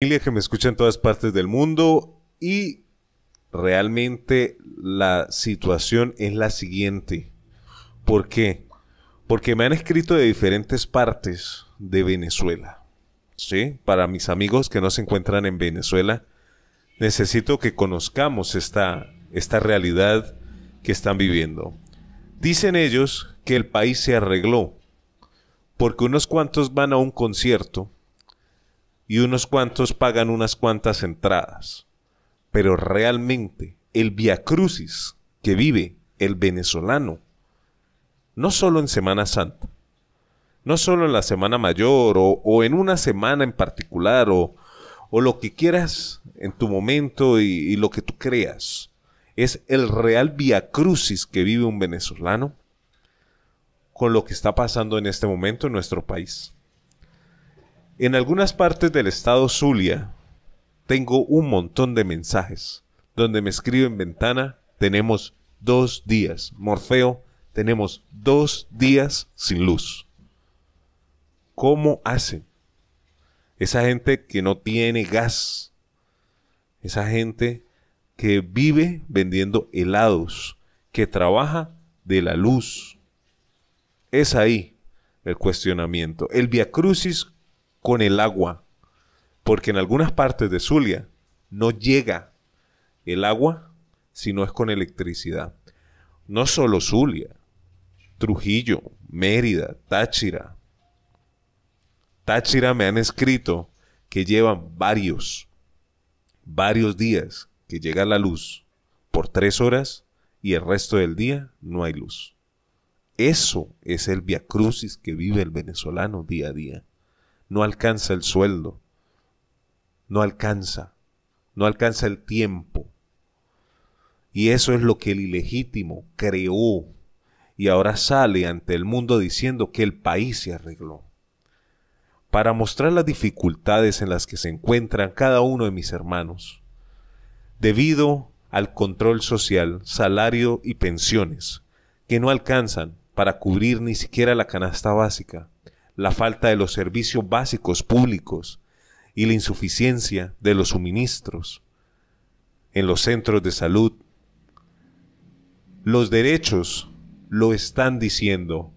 familia que me escucha en todas partes del mundo y realmente la situación es la siguiente. ¿Por qué? Porque me han escrito de diferentes partes de Venezuela. ¿Sí? Para mis amigos que no se encuentran en Venezuela, necesito que conozcamos esta, esta realidad que están viviendo. Dicen ellos que el país se arregló porque unos cuantos van a un concierto y unos cuantos pagan unas cuantas entradas. Pero realmente el viacrucis que vive el venezolano, no solo en Semana Santa, no solo en la Semana Mayor o, en una semana en particular o, lo que quieras en tu momento y, y lo que tú creas, es el real viacrucis que vive un venezolano con lo que está pasando en este momento en nuestro país. En algunas partes del estado Zulia tengo un montón de mensajes donde me escriben ventana, tenemos dos días. Morfeo, tenemos dos días sin luz. ¿Cómo hacen? Esa gente que no tiene gas. Esa gente que vive vendiendo helados, que trabaja de la luz. Es ahí el cuestionamiento. El Via Crucis con el agua, porque en algunas partes de Zulia no llega el agua si no es con electricidad. No solo Zulia, Trujillo, Mérida, Táchira. Táchira me han escrito que llevan varios, varios días que llega la luz por tres horas y el resto del día no hay luz. Eso es el viacrucis que vive el venezolano día a día no alcanza el sueldo, no alcanza, no alcanza el tiempo. Y eso es lo que el ilegítimo creó y ahora sale ante el mundo diciendo que el país se arregló. Para mostrar las dificultades en las que se encuentran cada uno de mis hermanos, debido al control social, salario y pensiones, que no alcanzan para cubrir ni siquiera la canasta básica, la falta de los servicios básicos públicos y la insuficiencia de los suministros en los centros de salud. Los derechos lo están diciendo.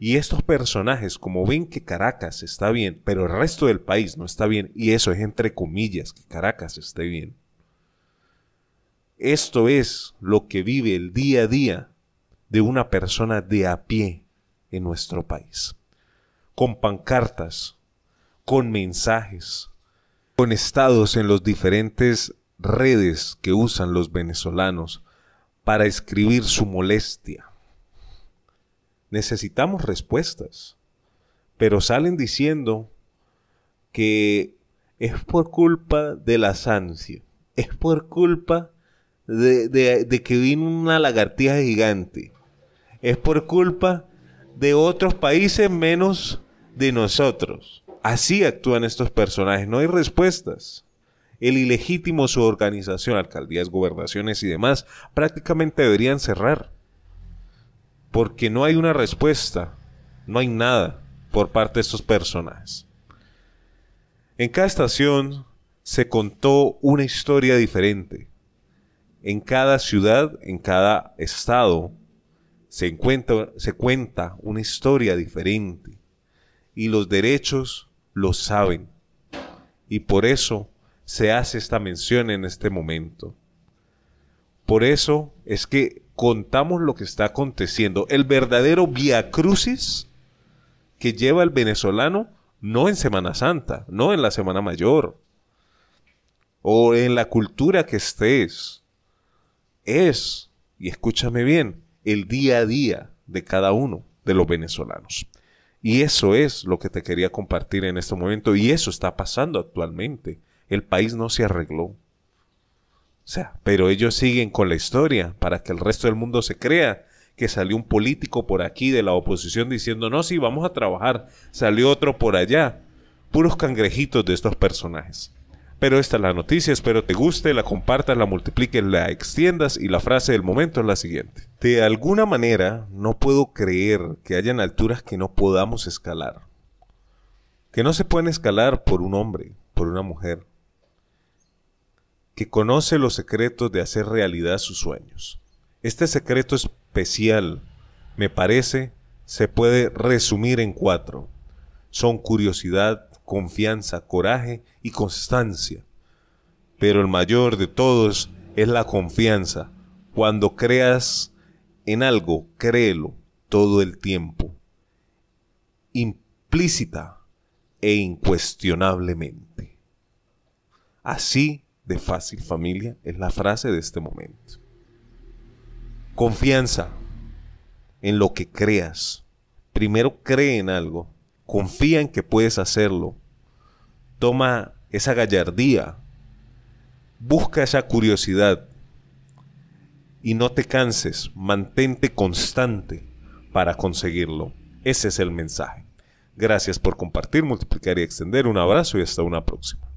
Y estos personajes, como ven que Caracas está bien, pero el resto del país no está bien, y eso es entre comillas, que Caracas esté bien. Esto es lo que vive el día a día de una persona de a pie en nuestro país con pancartas, con mensajes, con estados en las diferentes redes que usan los venezolanos para escribir su molestia. Necesitamos respuestas, pero salen diciendo que es por culpa de la sancia, es por culpa de, de que vino una lagartija gigante, es por culpa de otros países menos de nosotros. Así actúan estos personajes, no hay respuestas. El ilegítimo, su organización, alcaldías, gobernaciones y demás, prácticamente deberían cerrar. Porque no hay una respuesta, no hay nada por parte de estos personajes. En cada estación se contó una historia diferente. En cada ciudad, en cada estado, se, encuentra, se cuenta una historia diferente y los derechos lo saben. Y por eso se hace esta mención en este momento. Por eso es que contamos lo que está aconteciendo. El verdadero via crucis que lleva el venezolano no en Semana Santa, no en la Semana Mayor, o en la cultura que estés. Es, y escúchame bien, el día a día de cada uno de los venezolanos. Y eso es lo que te quería compartir en este momento y eso está pasando actualmente. El país no se arregló. O sea, pero ellos siguen con la historia para que el resto del mundo se crea que salió un político por aquí de la oposición diciendo, no, sí, vamos a trabajar. Salió otro por allá. Puros cangrejitos de estos personajes. Pero esta es la noticia, espero te guste, la compartas, la multipliques, la extiendas y la frase del momento es la siguiente. De alguna manera no puedo creer que hayan alturas que no podamos escalar. Que no se pueden escalar por un hombre, por una mujer. Que conoce los secretos de hacer realidad sus sueños. Este secreto especial, me parece, se puede resumir en cuatro. Son curiosidad, confianza, coraje y constancia. Pero el mayor de todos es la confianza. Cuando creas en algo, créelo todo el tiempo, implícita e incuestionablemente. Así de fácil familia es la frase de este momento. Confianza en lo que creas. Primero cree en algo Confía en que puedes hacerlo. Toma esa gallardía. Busca esa curiosidad. Y no te canses, mantente constante para conseguirlo. Ese es el mensaje. Gracias por compartir, multiplicar y extender. Un abrazo y hasta una próxima.